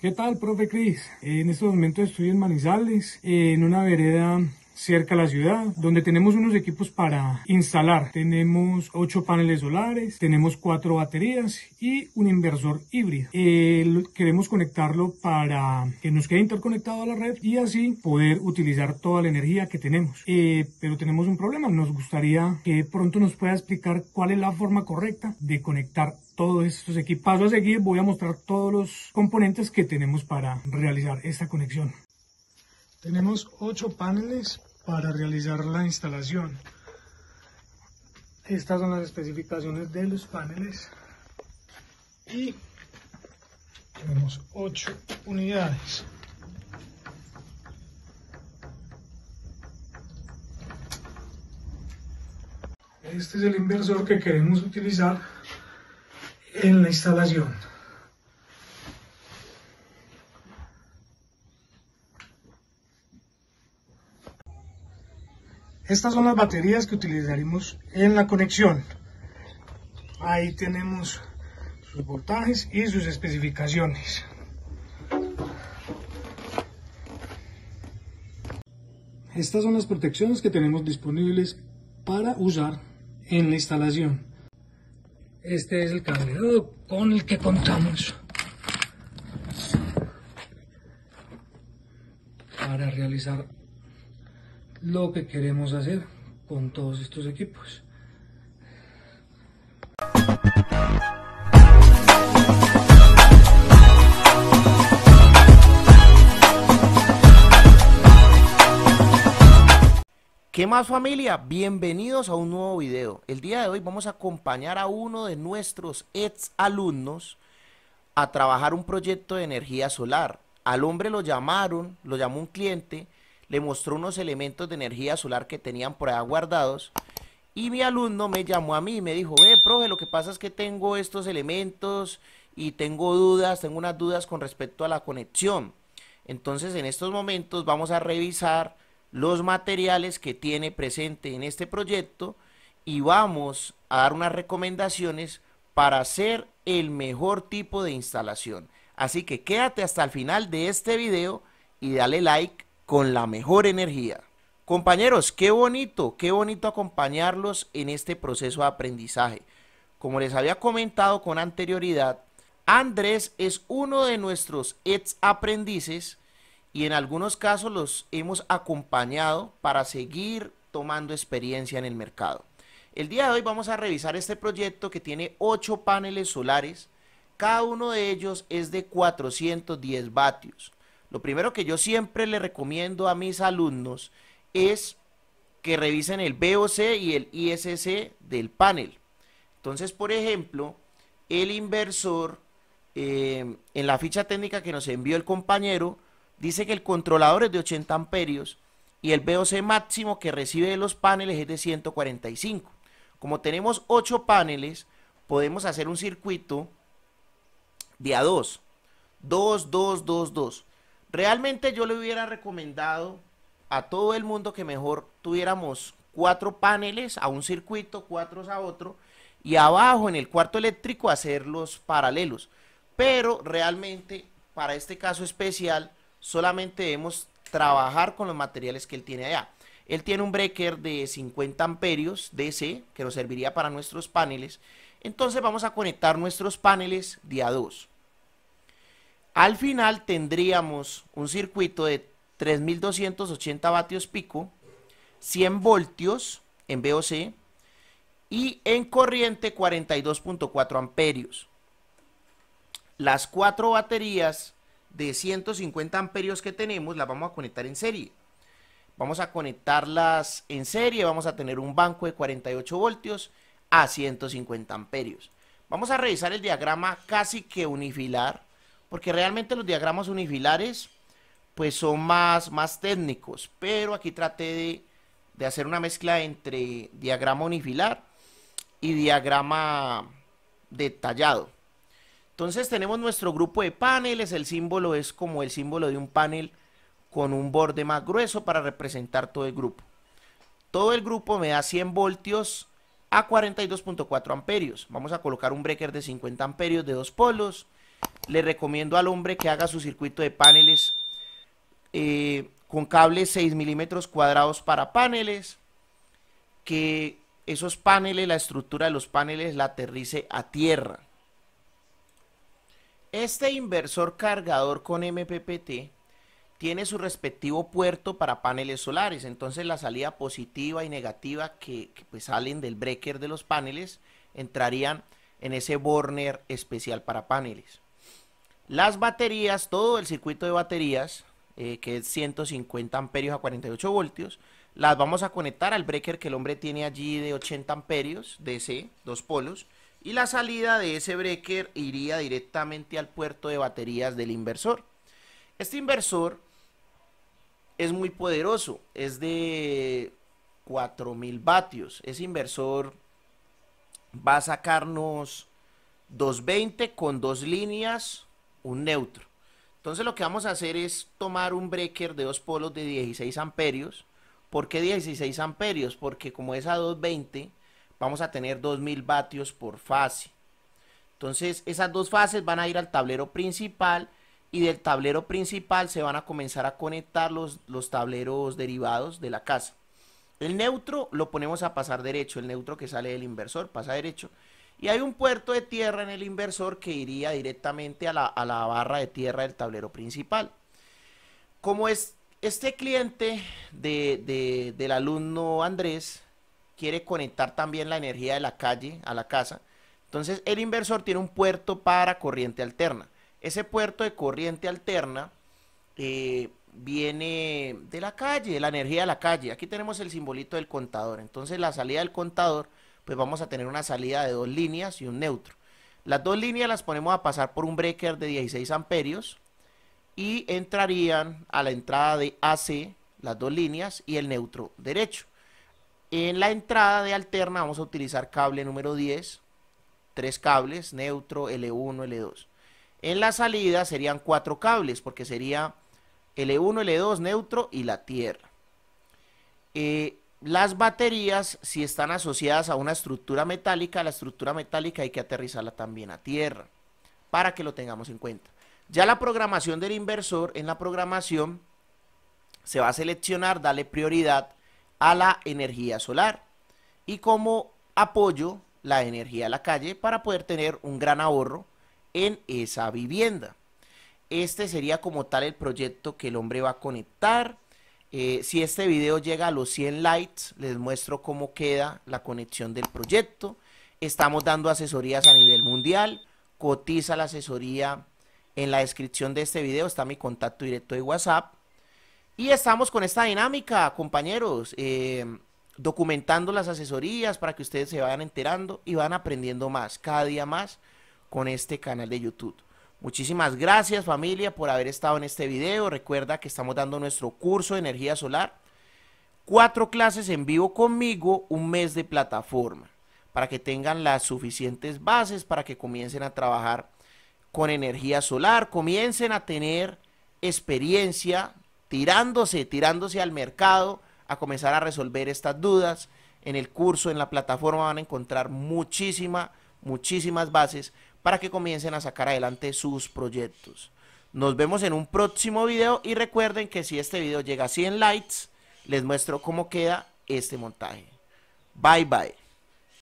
¿Qué tal, profe Cris? Eh, en este momento estoy en Manizales, en una vereda cerca de la ciudad, donde tenemos unos equipos para instalar. Tenemos ocho paneles solares, tenemos cuatro baterías y un inversor híbrido. queremos conectarlo para que nos quede interconectado a la red y así poder utilizar toda la energía que tenemos. Eh, pero tenemos un problema, nos gustaría que pronto nos pueda explicar cuál es la forma correcta de conectar todos estos equipos. Paso a seguir voy a mostrar todos los componentes que tenemos para realizar esta conexión. Tenemos ocho paneles para realizar la instalación. Estas son las especificaciones de los paneles y tenemos 8 unidades. Este es el inversor que queremos utilizar en la instalación. Estas son las baterías que utilizaremos en la conexión. Ahí tenemos sus voltajes y sus especificaciones. Estas son las protecciones que tenemos disponibles para usar en la instalación. Este es el cableado con el que contamos para realizar lo que queremos hacer con todos estos equipos. ¿Qué más familia? Bienvenidos a un nuevo video. El día de hoy vamos a acompañar a uno de nuestros ex alumnos a trabajar un proyecto de energía solar. Al hombre lo llamaron, lo llamó un cliente le mostró unos elementos de energía solar que tenían por ahí guardados. Y mi alumno me llamó a mí y me dijo, eh, profe, lo que pasa es que tengo estos elementos y tengo dudas, tengo unas dudas con respecto a la conexión. Entonces, en estos momentos vamos a revisar los materiales que tiene presente en este proyecto y vamos a dar unas recomendaciones para hacer el mejor tipo de instalación. Así que quédate hasta el final de este video y dale like con la mejor energía. Compañeros, qué bonito, qué bonito acompañarlos en este proceso de aprendizaje. Como les había comentado con anterioridad, Andrés es uno de nuestros ex aprendices y en algunos casos los hemos acompañado para seguir tomando experiencia en el mercado. El día de hoy vamos a revisar este proyecto que tiene 8 paneles solares. Cada uno de ellos es de 410 vatios. Lo primero que yo siempre le recomiendo a mis alumnos es que revisen el BOC y el ISC del panel. Entonces, por ejemplo, el inversor eh, en la ficha técnica que nos envió el compañero dice que el controlador es de 80 amperios y el BOC máximo que recibe de los paneles es de 145. Como tenemos 8 paneles, podemos hacer un circuito de a 2. 2, 2, 2, 2. Realmente yo le hubiera recomendado a todo el mundo que mejor tuviéramos cuatro paneles a un circuito, cuatro a otro, y abajo en el cuarto eléctrico hacerlos paralelos. Pero realmente para este caso especial solamente debemos trabajar con los materiales que él tiene allá. Él tiene un breaker de 50 amperios DC que nos serviría para nuestros paneles. Entonces vamos a conectar nuestros paneles a 2. Al final tendríamos un circuito de 3280 vatios pico, 100 voltios en VOC y en corriente 42.4 amperios. Las cuatro baterías de 150 amperios que tenemos las vamos a conectar en serie. Vamos a conectarlas en serie, vamos a tener un banco de 48 voltios a 150 amperios. Vamos a revisar el diagrama casi que unifilar porque realmente los diagramas unifilares pues son más, más técnicos, pero aquí traté de, de hacer una mezcla entre diagrama unifilar y diagrama detallado. Entonces tenemos nuestro grupo de paneles, el símbolo es como el símbolo de un panel con un borde más grueso para representar todo el grupo. Todo el grupo me da 100 voltios a 42.4 amperios. Vamos a colocar un breaker de 50 amperios de dos polos le recomiendo al hombre que haga su circuito de paneles eh, con cables 6 milímetros cuadrados para paneles, que esos paneles, la estructura de los paneles la aterrice a tierra. Este inversor cargador con MPPT tiene su respectivo puerto para paneles solares, entonces la salida positiva y negativa que, pues, salen del breaker de los paneles entrarían en ese borner especial para paneles. Las baterías, todo el circuito de baterías, eh, que es 150 amperios a 48 voltios, las vamos a conectar al breaker que el hombre tiene allí de 80 amperios, DC, dos polos, y la salida de ese breaker iría directamente al puerto de baterías del inversor. Este inversor es muy poderoso, es de 4000 vatios. Ese inversor va a sacarnos 220 con dos líneas un neutro. Entonces lo que vamos a hacer es tomar un breaker de dos polos de 16 amperios. ¿Por qué 16 amperios? Porque como es a 220, vamos a tener 2000 vatios por fase. Entonces esas dos fases van a ir al tablero principal y del tablero principal se van a comenzar a conectar los, los tableros derivados de la casa. El neutro lo ponemos a pasar derecho, el neutro que sale del inversor pasa derecho y hay un puerto de tierra en el inversor que iría directamente a la, barra de tierra del tablero principal. Como es este cliente de, del alumno Andrés quiere conectar también la energía de la calle a la casa, entonces el inversor tiene un puerto para corriente alterna. Ese puerto de corriente alterna eh, viene de la calle, de la energía de la calle. Aquí tenemos el simbolito del contador. Entonces la salida del contador pues vamos a tener una salida de dos líneas y un neutro. Las dos líneas las ponemos a pasar por un breaker de 16 amperios y entrarían a la entrada de AC las dos líneas y el neutro derecho. En la entrada de alterna vamos a utilizar cable número 10, tres cables, neutro, L1, L2. En la salida serían cuatro cables porque sería L1, L2, neutro y la tierra. Eh, las baterías, si están asociadas a una estructura metálica, la estructura metálica hay que aterrizarla también a tierra, para que lo tengamos en cuenta. Ya la programación del inversor, en la programación se va a seleccionar, darle prioridad a la energía solar y como apoyo la energía a la calle para poder tener un gran ahorro en esa vivienda. Este sería como tal el proyecto que el hombre va a conectar eh, si este video llega a los 100 likes, les muestro cómo queda la conexión del proyecto. Estamos dando asesorías a nivel mundial. Cotiza la asesoría en la descripción de este video. Está mi contacto directo de WhatsApp. Y estamos con esta dinámica, compañeros, eh, documentando las asesorías para que ustedes se vayan enterando y van aprendiendo más, cada día más, con este canal de YouTube. Muchísimas gracias familia por haber estado en este video. Recuerda que estamos dando nuestro curso de energía solar. Cuatro clases en vivo conmigo, un mes de plataforma, para que tengan las suficientes bases para que comiencen a trabajar con energía solar, comiencen a tener experiencia tirándose, tirándose al mercado, a comenzar a resolver estas dudas. En el curso, en la plataforma van a encontrar muchísima, muchísimas bases para que comiencen a sacar adelante sus proyectos. Nos vemos en un próximo video y recuerden que si este video llega a 100 likes, les muestro cómo queda este montaje. Bye bye.